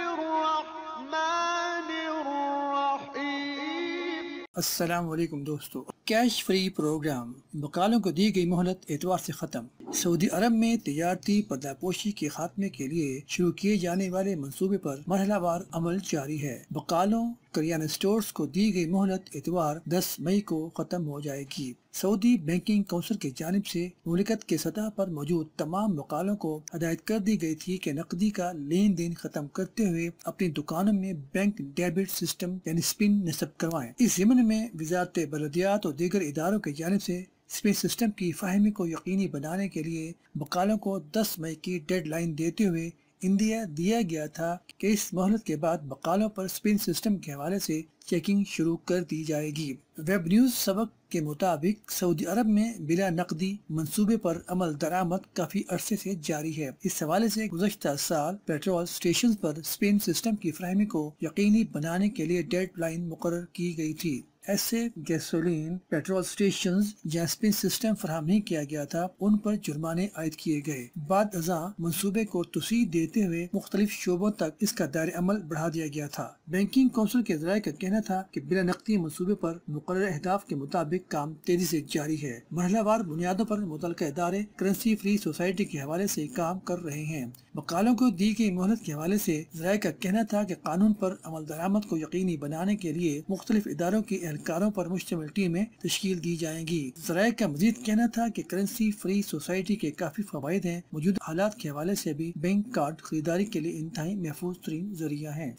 الرحمن الرحيم السلام علیکم دوستو cash free programme बकालों को दी गई मोहलत एतवार से खत्म सऊदी अरब में तजारती पर्दापोशी के खात्मे के लिए शुरू किए जाने वाले मंसूबे पर मरहलावार अमल जारी है बकालों करियाना स्टोर्स को दी गई मोहलत एतवार 10 मई को खत्म हो जाएगी सऊदी बैंकिंग काउंसिल की जानब से मुलिकत के सतह पर मौजूद तमाम बकालों को हदायत कर दी गई थी कि नकदी का लेन देन खत्म करते हुए अपनी दुकानों में बैंक डेबिट सिस्टम यानी स्पिन नस्ब करवाएं इस जमन में वजारत बलदियात और दीगर इदारों की जानब से स्पेस सिस्टम की फाहमी को यकीनी बनाने के लिए मकालों को 10 मई की डेडलाइन देते हुए इंडिया दिया गया था कि इस मोहलत के बाद मकालों पर स्पेस सिस्टम के हवाले से चेकिंग शुरू कर दी जाएगी वेब न्यूज सबक के मुताबिक सऊदी अरब में बिला नकदी मंसूबे पर अमल दरामद काफी अरसे से जारी है इस हवाले से गुजशत साल पेट्रोल स्टेशन पर स्पेन सिस्टम की फ्राहमी को यकीनी बनाने के लिए डेड लाइन मुकर की गई थी ऐसे गैसोलीन पेट्रोल स्टेशन जैसपिन सिस्टम फराहम नहीं किया गया था उन पर जुर्माने आयद किए गए बाद अजा मनसूबे को तुसी देते हुए मुख्तलिफ शोबों तक इसका दायरे अमल बढ़ा दिया गया था बैंकिंग कौंसिल के जराये का कहना था की बिला नकदी मनसूबे आरोप मुकर अहदाफ के मुताबिक काम तेजी ऐसी जारी है मरहलावार बुनियादों आरोप मुतल इदारे करेंसी फ्री सोसाइटी के हवाले ऐसी काम कर रहे हैं मकालों को दी गई मोहलत के हवाले ऐसी जराये का कहना था की कानून आरोप अमल दरामद को यकीनी बनाने के लिए मुख्तलिफ इदारों की एहलकारों पर मुश्तमिल टीमें तश्कील दी जाएंगी जराये का मजीद कहना था की करेंसी फ्री सोसाइटी के काफी फवाद है मौजूदा हालात के हवाले ऐसी भी बैंक कार्ड खरीदारी के लिए इंतहाई महफूज तरीन जरिया है